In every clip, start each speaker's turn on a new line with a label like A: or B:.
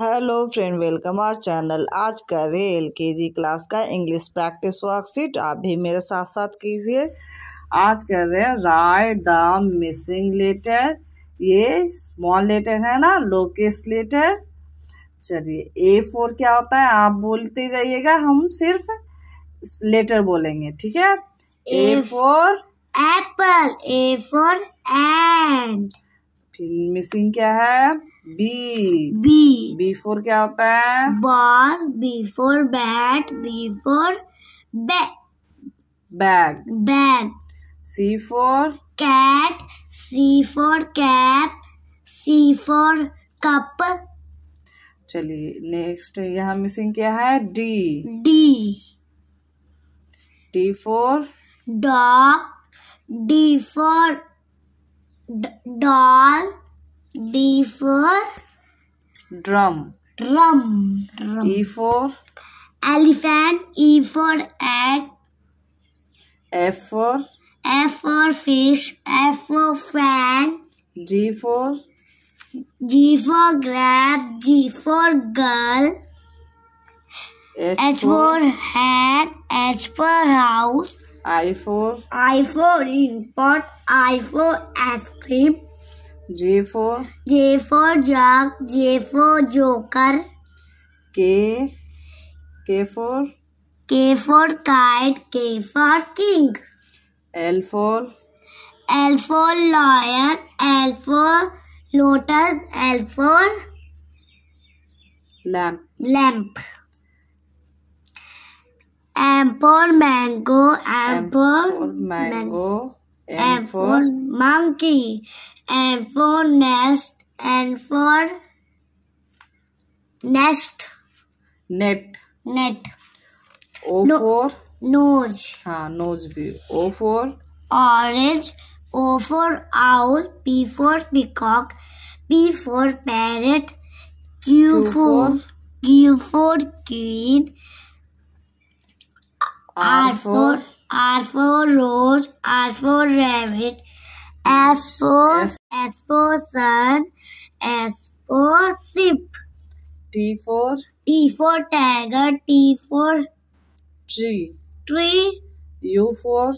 A: Hello friend welcome our channel आज का रे एल के जी क्लास का इंग्लिश प्रैक्टिस वर्कशीट आप भी मेरे साथ साथ कीजिए आज कर रहे हैं राइट द मिसिंग लेटर ये स्मॉल लेटर है ना लोकेस लेटर चलिए ए फोर क्या होता है आप बोलते जाइएगा हम सिर्फ लेटर बोलेंगे ठीक है A
B: for apple A for and फिर मिसिंग क्या है बी बी बी फोर क्या होता है ball B for bat B for bag bag C for cat C for cap C for cup चलिए नेक्स्ट यहाँ मिसिंग क्या है D D D for dog D for D doll, D for drum, drum, drum. E for elephant, E for egg, F for F for fish, F for fan, G for G for grab, G for girl, H, H for, for hat, H for house, I for I for import. I for ice cream. J for J for jug. J for joker. K K for K for kite. K for king. L for L for lion. L for lotus. L for lamp. Lamp. M for mango, M for mango, for monkey, and for nest, and for nest, net, net. O no, for nose, हाँ nose भी. O for orange, O for owl, P for peacock, P for parrot, Q, Q for, for Q for queen. R for R for rose, R for rabbit, S for S, S for sun, S for sip. T for T for tiger, T for tree, tree. U for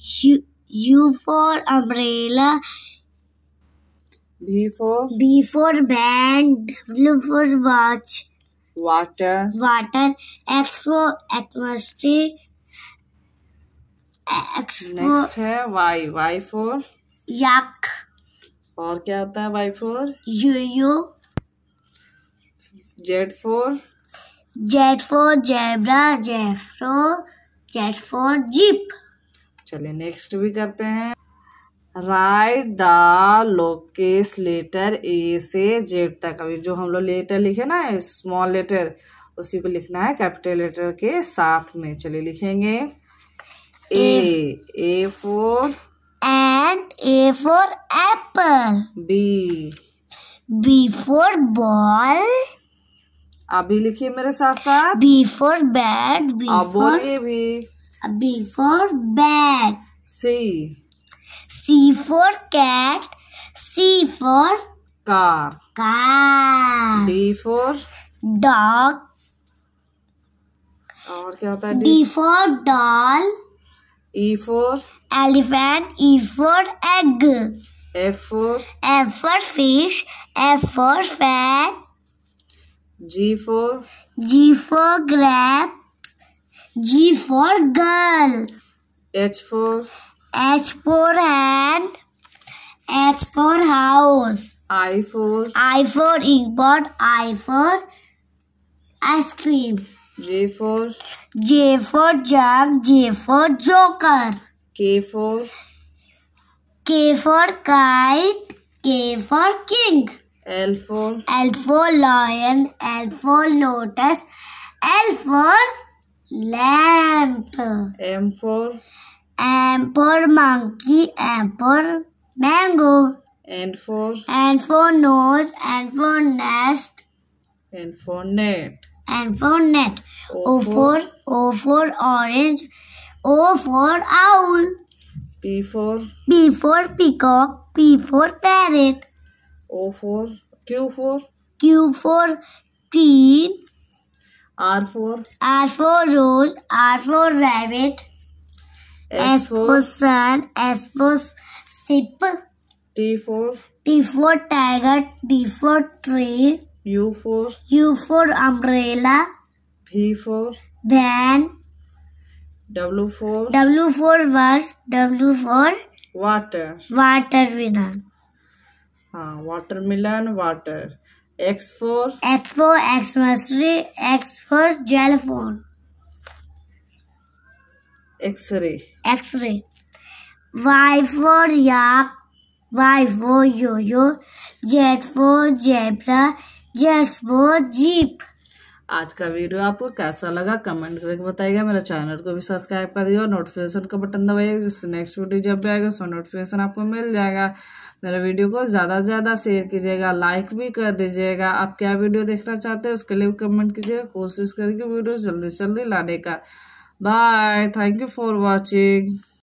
B: U, U for umbrella. B for B for band, W for watch. water water expo atmosphere x for है y y for yak और क्या आता है y for yo z for z for zebra z for z for jeep चलिए next भी करते हैं write
A: the lowercase letter A से जेड तक अभी जो हम लोग लेटर लिखे ना स्मॉल लेटर उसी को लिखना है कैपिटल लेटर के साथ में चलिए लिखेंगे
B: A A for and A for apple B B for ball अभी लिखिए मेरे साथ साथ B for bat B for B for bag C C for cat. C for car. car. D for dog. और क्या होता है D for doll. E for elephant. E for egg. F for F for fish. F for fan. G for G for grapes. G for girl. H for H for hand. H for house. I for. I for inkpot. I for ice cream. J for. J for jug. J for joker. K for. K for kite. K for king. L for. L for lion. L for lotus. L for lamp. M for. And for monkey, and for mango. And for? And for nose, and for nest. And for net. And for net. O, for, O for orange, O for owl. P for? P for peacock, P for parrot. O for? Q for? Q for teen. R for? R for rose, R for rabbit.
A: S, S for
B: sun. S for ship. T for T for tiger. T for tree. U for U for umbrella. V for van.
A: W for
B: W for wash. W for water. Water milan. हाँ water milan water. X for X for X mastery. X for gel phone. X-ray X-ray Y for या Y for yo Z for zebra Z for jeep
A: आज का video आपको कैसा लगा comment करके बताइएगा मेरा चैनल को भी सब्सक्राइब कर दिया और नोटिफिकेशन का बटन दबाइएगा जिससे नेक्स्ट वीडियो जब भी आएगा उसमें नोटिफिकेशन आपको मिल जाएगा मेरा वीडियो को ज़्यादा से ज़्यादा शेयर कीजिएगा लाइक भी कर दीजिएगा आप क्या वीडियो देखना चाहते हैं उसके लिए कमेंट कीजिएगा कोशिश करेंगे वीडियो जल्दी से जल्दी लाने का Bye. Thank you for watching.